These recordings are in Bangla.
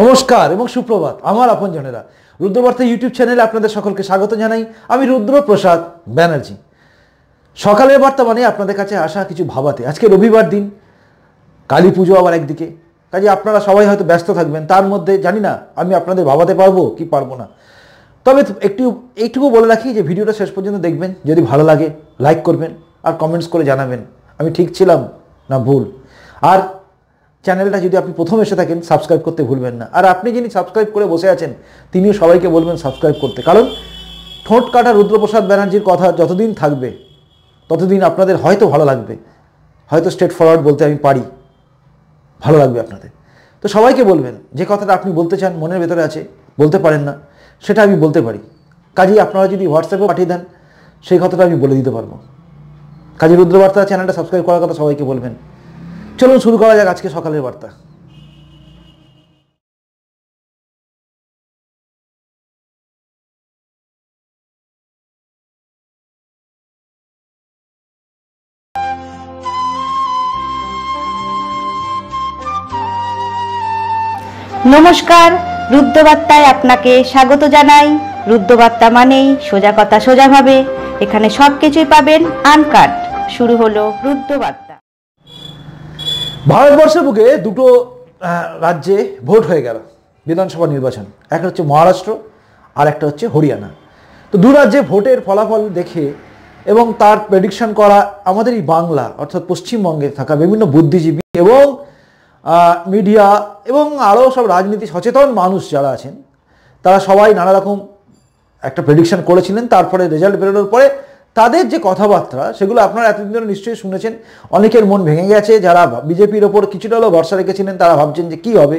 নমস্কার এবং সুপ্রভাত আমার আপনজনেরা রুদ্রবার্তা ইউটিউব চ্যানেলে আপনাদের সকলকে স্বাগত জানাই আমি রুদ্রপ্রসাদ ব্যানার্জি সকালের বার্তা মানে আপনাদের কাছে আসা কিছু ভাবাতে আজকে রবিবার দিন কালী পুজো আবার একদিকে কাজে আপনারা সবাই হয়তো ব্যস্ত থাকবেন তার মধ্যে জানি না আমি আপনাদের ভাবাতে পারবো কি পারবো না তবে একটু এইটুকু বলে রাখি যে ভিডিওটা শেষ পর্যন্ত দেখবেন যদি ভালো লাগে লাইক করবেন আর কমেন্টস করে জানাবেন আমি ঠিক ছিলাম না ভুল আর চ্যানেলটা যদি আপনি প্রথম এসে থাকেন সাবস্ক্রাইব করতে ভুলবেন না আর আপনি যিনি সাবস্ক্রাইব করে বসে আছেন তিনিও সবাইকে বলবেন সাবস্ক্রাইব করতে কারণ ঠোঁট কাটা রুদ্রপ্রসাদ ব্যানার্জির কথা যতদিন থাকবে ততদিন আপনাদের হয়তো ভালো লাগবে হয়তো স্টেট ফরওয়ার্ড বলতে আমি পারি ভালো লাগবে আপনাদের তো সবাইকে বলবেন যে কথাটা আপনি বলতে চান মনের ভেতরে আছে বলতে পারেন না সেটা আমি বলতে পারি কাজেই আপনারা যদি হোয়াটসঅ্যাপে পাঠিয়ে দেন সেই কথাটা আমি বলে দিতে পারবো কাজী রুদ্রবার্তা চ্যানেলটা সাবস্ক্রাইব করার কথা সবাইকে বলবেন চলুন শুরু করা যাক আজকে সকালের বার্তা নমস্কার রুদ্রবার্তায় আপনাকে স্বাগত জানাই রুদ্রবার্তা মানেই সোজা কথা সোজাভাবে এখানে সব কিছুই পাবেন আনকাট শুরু হলো রুদ্রবার্তা ভারতবর্ষের বুকে দুটো রাজ্যে ভোট হয়ে গেল বিধানসভা নির্বাচন একটা হচ্ছে মহারাষ্ট্র আর একটা হচ্ছে হরিয়ানা তো দু রাজ্যে ভোটের ফলাফল দেখে এবং তার প্রেডিকশন করা আমাদের এই বাংলা অর্থাৎ পশ্চিমবঙ্গে থাকা বিভিন্ন বুদ্ধিজীবী এবং মিডিয়া এবং আরও সব রাজনীতি সচেতন মানুষ যারা আছেন তারা সবাই নানা রকম একটা প্রেডিকশন করেছিলেন তারপরে রেজাল্ট বেরোনোর পরে তাদের যে কথাবার্তা সেগুলো আপনারা এতদিন ধরে নিশ্চয়ই শুনেছেন অনেকের মন ভেঙে গেছে যারা বিজেপির ওপর কিছুটা হলেও ভরসা রেখেছিলেন তারা ভাবছেন যে কী হবে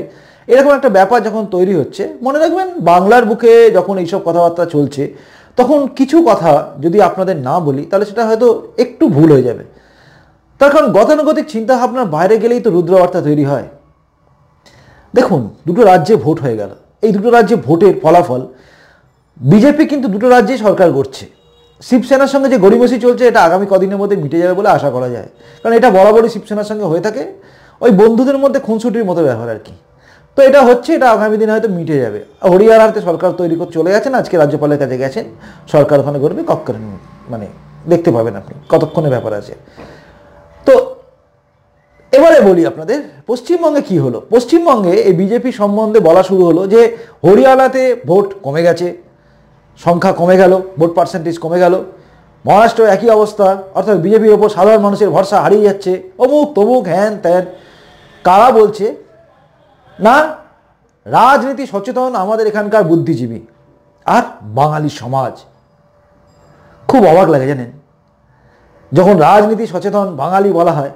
এরকম একটা ব্যাপার যখন তৈরি হচ্ছে মনে রাখবেন বাংলার বুকে যখন এইসব কথাবার্তা চলছে তখন কিছু কথা যদি আপনাদের না বলি তাহলে সেটা হয়তো একটু ভুল হয়ে যাবে তার কারণ গতানুগতিক চিন্তাভাবনার বাইরে গেলেই তো রুদ্রবার্তা তৈরি হয় দেখুন দুটো রাজ্যে ভোট হয়ে গেল এই দুটো রাজ্যে ভোটের ফলাফল বিজেপি কিন্তু দুটো রাজ্যে সরকার করছে শিবসেনার সঙ্গে যে গড়িমসি চলছে এটা আগামী কদিনের মধ্যে মিটে যাবে বলে আশা করা যায় কারণ এটা বরাবরই শিবসেনার সঙ্গে হয়ে থাকে ওই বন্ধুদের মধ্যে খুনসুটির মতো ব্যবহার আর কি তো এটা হচ্ছে এটা আগামী দিনে হয়তো মিটে যাবে হাতে সরকার তৈরি করে চলে গেছেন আজকে রাজ্যপালের কাছে গেছেন সরকার ওখানে করবে কক্ষণ মানে দেখতে পাবেন আপনি কতক্ষণে ব্যাপার আছে তো এবারে বলি আপনাদের পশ্চিমবঙ্গে কি হলো পশ্চিমবঙ্গে এই বিজেপি সম্বন্ধে বলা শুরু হলো যে হরিয়ানাতে ভোট কমে গেছে সংখ্যা কমে গেল ভোট পার্সেন্টেজ কমে গেল মহারাষ্ট্র একই অবস্থা অর্থাৎ বিজেপির ওপর সাধারণ মানুষের ভরসা হারিয়ে যাচ্ছে অমুক তমুক হ্যান ত্যান কারা বলছে না রাজনীতি সচেতন আমাদের এখানকার বুদ্ধিজীবী আর বাঙালি সমাজ খুব অবাক লাগে জানেন যখন রাজনীতি সচেতন বাঙালি বলা হয়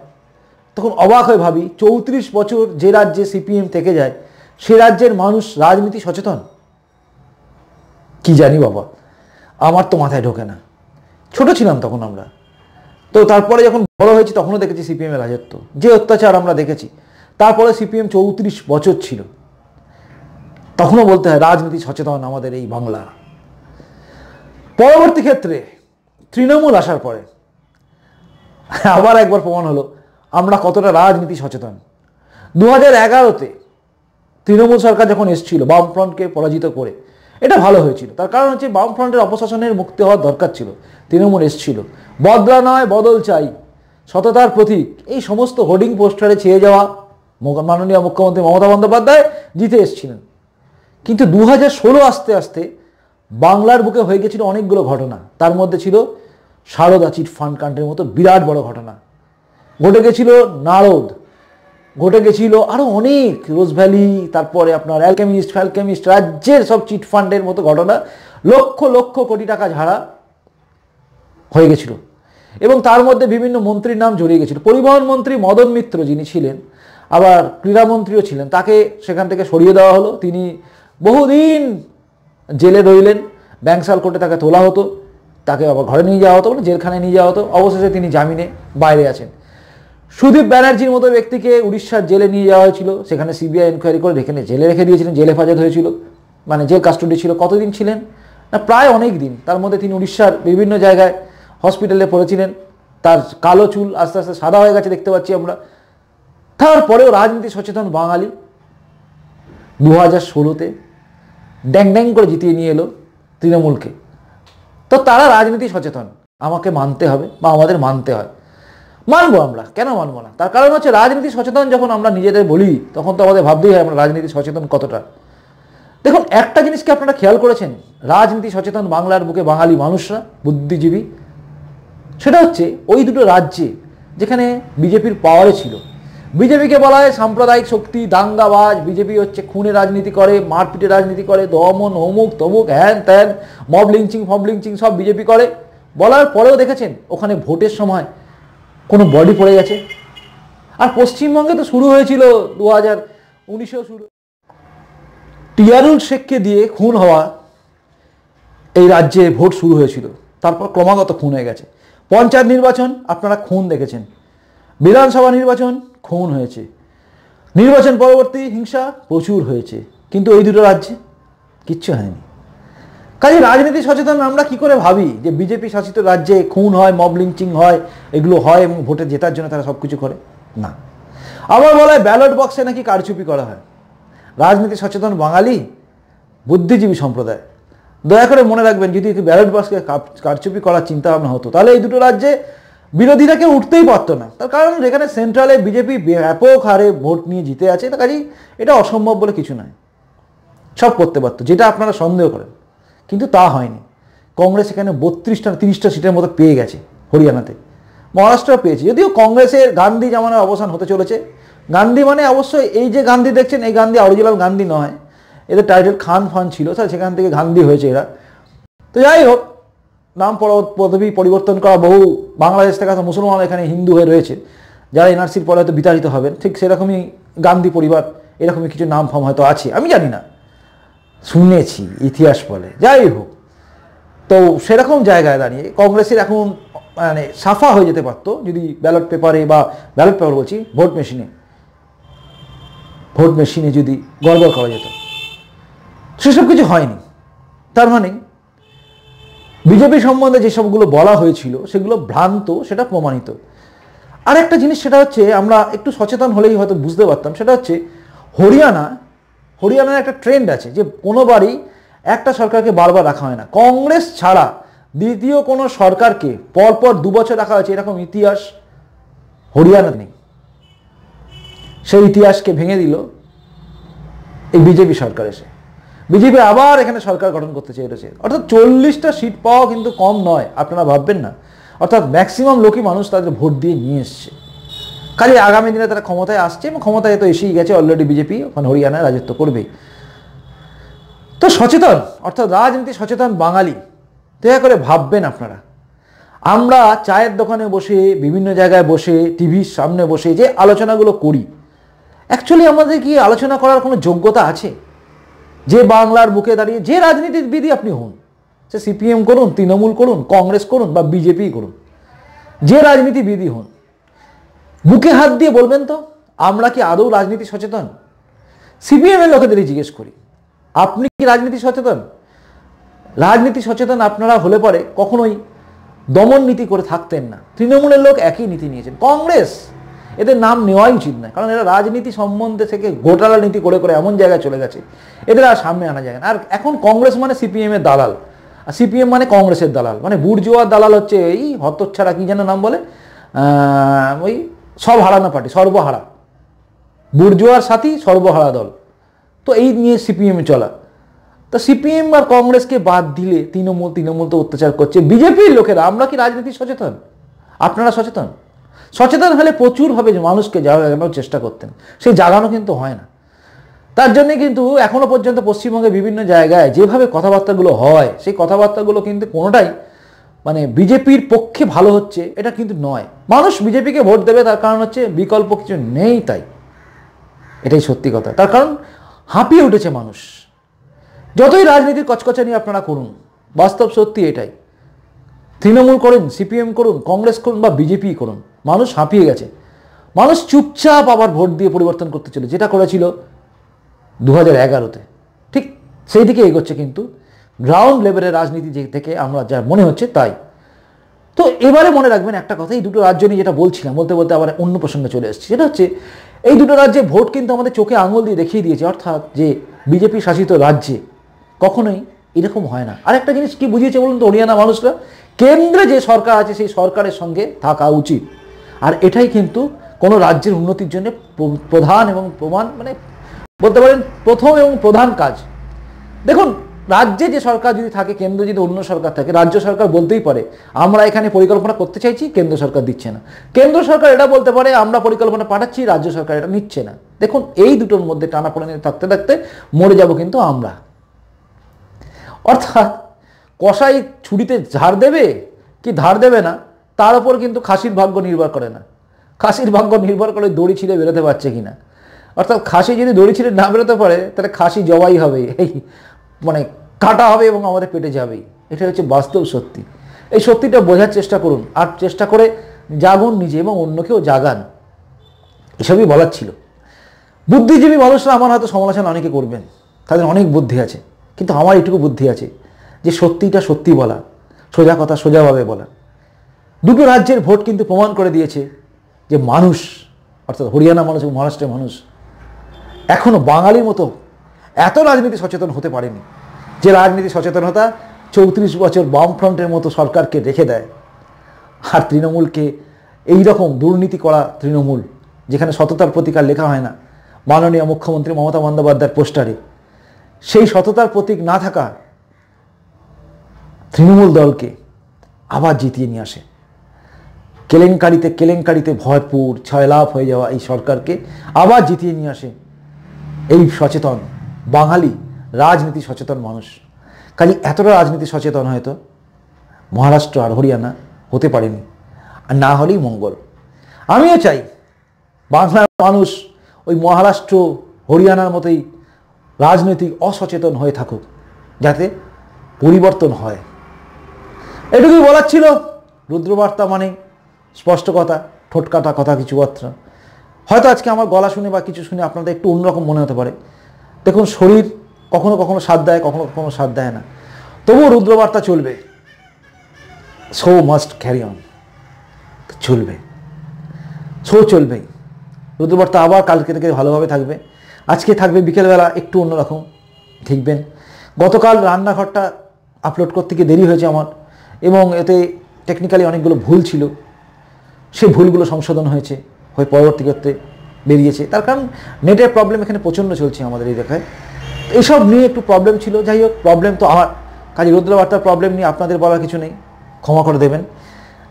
তখন অবাক হয়ে ভাবি চৌত্রিশ বছর যে রাজ্যে সিপিএম থেকে যায় সে রাজ্যের মানুষ রাজনীতি সচেতন কি জানি বাবা আমার তো মাথায় ঢোকে না ছোট ছিলাম তখন আমরা তো তারপরে যখন বড় হয়েছি তখনও দেখেছি সিপিএমের রাজত্ব যে অত্যাচার আমরা দেখেছি তারপরে সিপিএম চৌত্রিশ বছর ছিল তখনও বলতে হয় রাজনীতি সচেতন আমাদের এই বাংলা পরবর্তী ক্ষেত্রে তৃণমূল আসার পরে আবার একবার প্রমাণ হলো আমরা কতটা রাজনীতি সচেতন দু হাজার এগারোতে তৃণমূল সরকার যখন এসেছিল বামফ্রন্টকে পরাজিত করে এটা ভালো হয়েছিল তার কারণ হচ্ছে বামফ্রন্টের অপশাসনের মুক্তি হওয়ার দরকার ছিল তৃণমূল এসেছিল বদলা নয় বদল চাই সততার প্রতীক এই সমস্ত হোর্ডিং পোস্টারে ছেয়ে যাওয়া মাননীয় মুখ্যমন্ত্রী মমতা বন্দ্যোপাধ্যায় জিতে এসেছিলেন কিন্তু দু আস্তে আস্তে বাংলার বুকে হয়ে গেছিল অনেকগুলো ঘটনা তার মধ্যে ছিল সারদা চিট ফান্ড কান্ডের মতো বিরাট বড় ঘটনা ঘটে গেছিল নারদ ঘটে গেছিল আরও অনেক রোজ ভ্যালি তারপরে আপনার অ্যালকেমিস্ট ফ্যালকেমিস্ট রাজ্যের সব চিট ফান্ডের মতো ঘটনা লক্ষ লক্ষ কোটি টাকা ঝাড়া হয়ে গেছিল এবং তার মধ্যে বিভিন্ন মন্ত্রীর নাম জড়িয়ে গেছিল পরিবহন মন্ত্রী মদন মিত্র যিনি ছিলেন আবার ক্রীড়ামন্ত্রীও ছিলেন তাকে সেখান থেকে সরিয়ে দেওয়া হলো তিনি বহুদিন জেলে রইলেন ব্যাংসাল কোর্টে তাকে তোলা হতো তাকে আবার ঘরে নিয়ে যাওয়া হতো মানে জেলখানে নিয়ে যাওয়া হতো অবশেষে তিনি জামিনে বাইরে আছেন সুদীপ ব্যানার্জির মতো ব্যক্তিকে উড়িষ্যার জেলে নিয়ে যাওয়া হয়েছিল সেখানে সিবিআই এনকোয়ারি করে রেখে জেলে রেখে দিয়েছিলেন জেলে হেফাজত হয়েছিল মানে জেল কাস্টডি ছিল কতদিন ছিলেন না প্রায় অনেক দিন তার মধ্যে তিনি উড়িষ্যার বিভিন্ন জায়গায় হসপিটালে পড়েছিলেন তার কালো চুল আস্তে আস্তে সাদা হয়ে গেছে দেখতে পাচ্ছি আমরা তারপরেও রাজনীতি সচেতন বাঙালি দু হাজার ষোলোতে ড্যাং ড্যাং করে জিতিয়ে নিয়ে এলো তৃণমূলকে তো তারা রাজনীতি সচেতন আমাকে মানতে হবে বা আমাদের মানতে হয় মানবো আমরা কেন মানবো না তার কারণ হচ্ছে রাজনীতি সচেতন যখন আমরা নিজেদের বলি তখন তো আমাদের ভাবতেই হয় আমরা রাজনীতি সচেতন কতটা দেখুন একটা জিনিসকে আপনারা খেয়াল করেছেন রাজনীতি সচেতন বাংলার বুকে বাঙালি মানুষরা বুদ্ধিজীবী সেটা হচ্ছে ওই দুটো রাজ্যে যেখানে বিজেপির পাওয়ারে ছিল বিজেপিকে বলা হয় সাম্প্রদায়িক শক্তি দাঙ্গাবাজ বিজেপি হচ্ছে খুনে রাজনীতি করে মারপিটে রাজনীতি করে দমন অমুক তমুক হ্যান ত্যান মব লিঞ্চিং ফব লিঞ্চিং সব বিজেপি করে বলার পরেও দেখেছেন ওখানে ভোটের সময় কোনো বডি পড়ে গেছে আর পশ্চিমবঙ্গে তো শুরু হয়েছিল দু হাজার উনিশেও শুরু টিয়ারুল শেখকে দিয়ে খুন হওয়া এই রাজ্যে ভোট শুরু হয়েছিল তারপর ক্রমাগত খুন হয়ে গেছে পঞ্চায়েত নির্বাচন আপনারা খুন দেখেছেন বিধানসভা নির্বাচন খুন হয়েছে নির্বাচন পরবর্তী হিংসা প্রচুর হয়েছে কিন্তু এই দুটো রাজ্যে কিচ্ছু হয়নি কাজে রাজনীতি সচেতন আমরা কি করে ভাবি যে বিজেপি শাসিত রাজ্যে খুন হয় মব লিঞ্চিং হয় এগুলো হয় এবং ভোটে জেতার জন্য তারা সব কিছু করে না আবার বলা হয় ব্যালট বক্সে নাকি কারচুপি করা হয় রাজনীতি সচেতন বাঙালি বুদ্ধিজীবী সম্প্রদায় দয়া করে মনে রাখবেন যদি ব্যালট বক্সকে কারচুপি করার চিন্তাভাবনা হতো তাহলে এই দুটো রাজ্যে বিরোধীরা কেউ উঠতেই পারতো না তার কারণ যেখানে সেন্ট্রালে বিজেপি ব্যাপক হারে ভোট নিয়ে জিতে আছে তার কাজেই এটা অসম্ভব বলে কিছু নয় সব করতে পারতো যেটা আপনারা সন্দেহ করেন কিন্তু তা হয়নি কংগ্রেস এখানে বত্রিশটা তিরিশটা সিটের মতো পেয়ে গেছে হরিয়ানাতে মহারাষ্ট্র পেয়েছে যদিও কংগ্রেসের গান্ধী জামানার অবসান হতে চলেছে গান্ধী মানে অবশ্যই এই যে গান্ধী দেখছেন এই গান্ধী অরিজিনাল গান্ধী নয় এদের টাইটেল খান ফান ছিল স্যার সেখান থেকে গান্ধী হয়েছে এরা তো যাই হোক নাম পদবি পরিবর্তন করা বহু বাংলাদেশ থেকে মুসলমান এখানে হিন্দু হয়ে রয়েছে যারা এনআরসির পরে হয়তো বিতাড়িত হবেন ঠিক সেরকমই গান্ধী পরিবার এরকমই কিছু নাম ফর্ম হয়তো আছে আমি জানি না শুনেছি ইতিহাস বলে যাই হোক তো সেরকম জায়গায় দাঁড়িয়ে কংগ্রেসের এখন মানে সাফা হয়ে যেতে পারতো যদি ব্যালট পেপারে বা ব্যালট পেপার বলছি ভোট মেশিনে ভোট মেশিনে যদি গড়বড় করা যেত সেসব কিছু হয়নি তার মানে বিজেপি সম্বন্ধে যেসবগুলো বলা হয়েছিল সেগুলো ভ্রান্ত সেটা প্রমাণিত আর একটা জিনিস সেটা হচ্ছে আমরা একটু সচেতন হলেই হয়তো বুঝতে পারতাম সেটা হচ্ছে হরিয়ানা হরিয়ানার একটা ট্রেন্ড আছে যে কোনোবারই একটা সরকারকে বারবার রাখা হয় না কংগ্রেস ছাড়া দ্বিতীয় কোনো সরকারকে পরপর দুবছর রাখা হয়েছে এরকম ইতিহাস হরিয়ানা নেই সেই ইতিহাসকে ভেঙে দিল এই বিজেপি সরকার এসে বিজেপি আবার এখানে সরকার গঠন করতে চেয়েছে অর্থাৎ চল্লিশটা সিট পাওয়া কিন্তু কম নয় আপনারা ভাববেন না অর্থাৎ ম্যাক্সিমাম লোকই মানুষ তাদের ভোট দিয়ে নিয়ে এসছে খালি আগামী দিনে তারা ক্ষমতায় আসছে এবং ক্ষমতায় তো এসেই গেছে অলরেডি বিজেপি ওখানে হরিয়ানায় রাজত্ব করবে তো সচেতন অর্থাৎ রাজনীতি সচেতন বাঙালি দয়া করে ভাববেন আপনারা আমরা চায়ের দোকানে বসে বিভিন্ন জায়গায় বসে টিভির সামনে বসে যে আলোচনাগুলো করি অ্যাকচুয়ালি আমাদের কি আলোচনা করার কোনো যোগ্যতা আছে যে বাংলার বুকে দাঁড়িয়ে যে রাজনীতিবিদই আপনি হন সে সিপিএম করুন তৃণমূল করুন কংগ্রেস করুন বা বিজেপি করুন যে রাজনীতিবিদই হন মুখে হাত দিয়ে বলবেন তো আমরা কি আদৌ রাজনীতি সচেতন সিপিএমের লোকেদেরই জিজ্ঞেস করি আপনি কি রাজনীতি সচেতন রাজনীতি সচেতন আপনারা হলে পরে কখনোই দমন নীতি করে থাকতেন না তৃণমূলের লোক একই নীতি নিয়েছেন কংগ্রেস এদের নাম নেওয়াই উচিত নয় কারণ এরা রাজনীতি সম্বন্ধে থেকে ঘোটালা নীতি করে করে এমন জায়গায় চলে গেছে এদের আর সামনে আনা যায় না আর এখন কংগ্রেস মানে সিপিএমের দালাল আর সিপিএম মানে কংগ্রেসের দালাল মানে বুর্জুয়ার দালাল হচ্ছে এই হতচ্ছাড়া কী যেন নাম বলে ওই সব হারানো পার্টি সর্বহারা বুর্জুয়ার সাথী সর্বহারা দল তো এই নিয়ে সিপিএমে চলা তা সিপিএম আর কংগ্রেসকে বাদ দিলে তৃণমূল তৃণমূল তো অত্যাচার করছে বিজেপির লোকেরা আমরা কি রাজনীতি সচেতন আপনারা সচেতন সচেতন হলে প্রচুরভাবে মানুষকে জাগানোর চেষ্টা করতেন সেই জাগানো কিন্তু হয় না তার জন্যে কিন্তু এখনও পর্যন্ত পশ্চিমবঙ্গে বিভিন্ন জায়গায় যেভাবে কথাবার্তাগুলো হয় সেই কথাবার্তাগুলো কিন্তু কোনোটাই মানে বিজেপির পক্ষে ভালো হচ্ছে এটা কিন্তু নয় মানুষ বিজেপিকে ভোট দেবে তার কারণ হচ্ছে বিকল্প কিছু নেই তাই এটাই সত্যি কথা তার কারণ হাঁপিয়ে উঠেছে মানুষ যতই রাজনীতির কচকচানি আপনারা করুন বাস্তব সত্যি এটাই তৃণমূল করুন সিপিএম করুন কংগ্রেস করুন বা বিজেপি করুন মানুষ হাঁপিয়ে গেছে মানুষ চুপচাপ আবার ভোট দিয়ে পরিবর্তন করতে চলে যেটা করেছিল দু হাজার এগারোতে ঠিক সেই দিকে এগোচ্ছে কিন্তু গ্রাউন্ড লেভেলের রাজনীতি যে থেকে আমরা যা মনে হচ্ছে তাই তো এবারে মনে রাখবেন একটা কথা এই দুটো রাজ্য নিয়ে যেটা বলছিলাম বলতে বলতে আবার অন্য প্রসঙ্গে চলে এসেছি সেটা হচ্ছে এই দুটো রাজ্যে ভোট কিন্তু আমাদের চোখে আঙুল দিয়ে দেখিয়ে দিয়েছে অর্থাৎ যে বিজেপি শাসিত রাজ্যে কখনোই এরকম হয় না আর একটা জিনিস কি বুঝিয়েছে বলুন তো হরিয়ানা মানুষরা কেন্দ্রে যে সরকার আছে সেই সরকারের সঙ্গে থাকা উচিত আর এটাই কিন্তু কোনো রাজ্যের উন্নতির জন্য প্রধান এবং প্রমাণ মানে বলতে পারেন প্রথম এবং প্রধান কাজ দেখুন রাজ্যে যে সরকার যদি থাকে কেন্দ্র যদি অন্য সরকার থাকে রাজ্য সরকার বলতেই পারে আমরা এখানে পরিকল্পনা করতে চাইছি কেন্দ্র সরকার দিচ্ছে না কেন্দ্র সরকার এটা বলতে পারে আমরা পরিকল্পনা পাঠাচ্ছি রাজ্য সরকার এটা নিচ্ছে না দেখুন এই দুটোর মধ্যে নিয়ে থাকতে থাকতে মরে যাব কিন্তু আমরা অর্থাৎ কষাই ছুরিতে ঝাড় দেবে কি ধার দেবে না তার ওপর কিন্তু খাসির ভাগ্য নির্ভর করে না খাসির ভাগ্য নির্ভর করে দড়ি ছিঁড়ে বেরোতে পারছে কিনা অর্থাৎ খাসি যদি দড়ি ছিঁড়ে না বেরোতে পারে তাহলে খাসি জবাই হবে এই মানে কাটা হবে এবং আমাদের পেটে যাবেই এটা হচ্ছে বাস্তব সত্যি এই সত্যিটা বোঝার চেষ্টা করুন আর চেষ্টা করে জাগুন নিজে এবং অন্যকেও জাগান এসবই বলার ছিল বুদ্ধিজীবী মানুষরা আমার হয়তো সমালোচনা অনেকে করবেন তাদের অনেক বুদ্ধি আছে কিন্তু আমার এটুকু বুদ্ধি আছে যে সত্যিটা সত্যি বলা সোজা কথা সোজাভাবে বলা দুটো রাজ্যের ভোট কিন্তু প্রমাণ করে দিয়েছে যে মানুষ অর্থাৎ হরিয়ানা মানুষ এবং মহারাষ্ট্রের মানুষ এখনও বাঙালির মতো এত রাজনীতি সচেতন হতে পারেনি যে রাজনীতি সচেতনতা চৌত্রিশ বছর বামফ্রন্টের মতো সরকারকে রেখে দেয় আর তৃণমূলকে এই রকম দুর্নীতি করা তৃণমূল যেখানে সততার প্রতিকার লেখা হয় না মাননীয় মুখ্যমন্ত্রী মমতা বন্দ্যোপাধ্যায়ের পোস্টারে সেই সততার প্রতীক না থাকা তৃণমূল দলকে আবার জিতিয়ে নিয়ে আসে কেলেঙ্কারিতে কেলেঙ্কারিতে ভরপুর ছয়লাভ হয়ে যাওয়া এই সরকারকে আবার জিতিয়ে নিয়ে আসে এই সচেতন বাঙালি রাজনীতি সচেতন মানুষ খালি এতটা রাজনীতি সচেতন হয়তো মহারাষ্ট্র আর হরিয়ানা হতে পারেনি আর না হলেই মঙ্গল আমিও চাই বাংলার মানুষ ওই মহারাষ্ট্র হরিয়ানার মতোই রাজনৈতিক অসচেতন হয়ে থাকুক যাতে পরিবর্তন হয় এটুকুই বলার ছিল রুদ্রবার্তা মানে স্পষ্ট কথা ঠোটকাটা কথা কিছু বার্তা হয়তো আজকে আমার গলা শুনে বা কিছু শুনে আপনাদের একটু অন্যরকম মনে হতে পারে দেখুন শরীর কখনো কখনো সাথ দেয় কখনো কখনো সাথ দেয় না তবুও রুদ্রবার্তা চলবে শো মাস্ট ক্যারি অন চলবে শো চলবেই রুদ্রবার্তা আবার কালকে থেকে ভালোভাবে থাকবে আজকে থাকবে বিকেলবেলা একটু অন্যরকম দেখবেন গতকাল রান্নাঘরটা আপলোড করতে গিয়ে দেরি হয়েছে আমার এবং এতে টেকনিক্যালি অনেকগুলো ভুল ছিল সেই ভুলগুলো সংশোধন হয়েছে হয়ে পরবর্তী করতে বেরিয়েছে তার কারণ নেটের প্রবলেম এখানে প্রচণ্ড চলছে আমাদের এই দেখায় এসব নিয়ে একটু প্রবলেম ছিল যাই হোক প্রবলেম তো আমার কাজে রুদ্রবার্তার প্রবলেম নিয়ে আপনাদের বলার কিছু নেই ক্ষমা করে দেবেন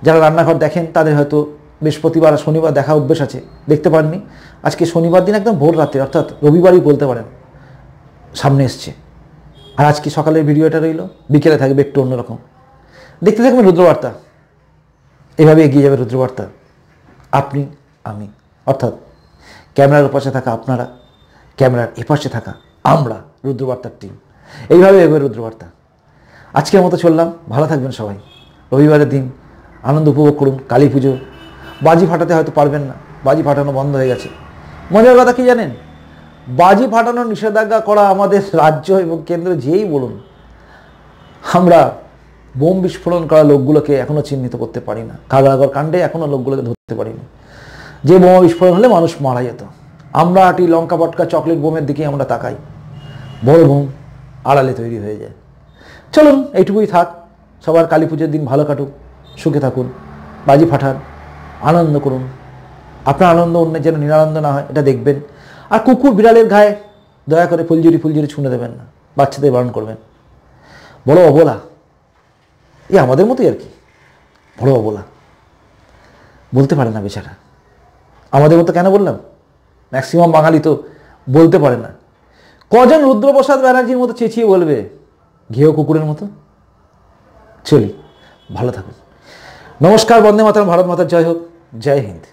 যারা রান্নাঘর দেখেন তাদের হয়তো বৃহস্পতিবার আর শনিবার দেখা অভ্যেস আছে দেখতে পাননি আজকে শনিবার দিন একদম ভোর রাতে অর্থাৎ রবিবারই বলতে পারেন সামনে এসছে আর আজকে সকালের ভিডিওটা রইল বিকেলে থাকবে একটু অন্যরকম দেখতে থাকবেন রুদ্রবার্তা এভাবে এগিয়ে যাবে রুদ্রবার্তা আপনি আমি অর্থাৎ ক্যামেরার ওপাশে থাকা আপনারা ক্যামেরার এপাশে থাকা আমরা রুদ্রবার্তার টিম এইভাবে এগোয় রুদ্রবার্তা আজকের মতো চললাম ভালো থাকবেন সবাই রবিবারের দিন আনন্দ উপভোগ করুন কালী পুজো বাজি ফাটাতে হয়তো পারবেন না বাজি ফাটানো বন্ধ হয়ে গেছে মজার কথা কি জানেন বাজি ফাটানোর নিষেধাজ্ঞা করা আমাদের রাজ্য এবং কেন্দ্র যেই বলুন আমরা বোম বিস্ফোরণ করা লোকগুলোকে এখনও চিহ্নিত করতে পারি না কাগড়াগড় কাণ্ডে এখনও লোকগুলোকে ধরতে পারিনি যে বোমা বিস্ফোরণ হলে মানুষ মারা যেত আমরা আটি লঙ্কা পটকা চকলেট বোমের দিকে আমরা তাকাই বড় বোন আড়ালে তৈরি হয়ে যায় চলুন এইটুকুই থাক সবার কালী পুজোর দিন ভালো কাটুক সুখে থাকুন বাজি ফাটান আনন্দ করুন আপনার আনন্দ অন্যের যেন নিরানন্দ না হয় এটা দেখবেন আর কুকুর বিড়ালের গায়ে দয়া করে ফুলজুরি ফুলজুরি ছুঁড়ে দেবেন না বাচ্চাদের বারণ করবেন বড় অবলা এ আমাদের মতোই আর কি বড় অবলা বলতে পারে না বেচারা আমাদের মতো কেন বললাম ম্যাক্সিমাম বাঙালি তো বলতে পারে না কজন রুদ্রপ্রসাদ ব্যানার্জির মতো চেঁচিয়ে বলবে ঘেও কুকুরের মতো চলি ভালো থাকুন নমস্কার বন্দে মাতার ভারত মাতার জয় হোক জয় হিন্দ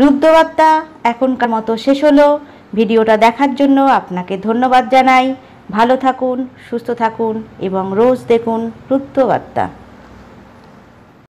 রুদ্রবার্তা এখনকার মতো শেষ হলো ভিডিওটা দেখার জন্য আপনাকে ধন্যবাদ জানাই ভালো থাকুন সুস্থ থাকুন এবং রোজ দেখুন রুদ্রবার্তা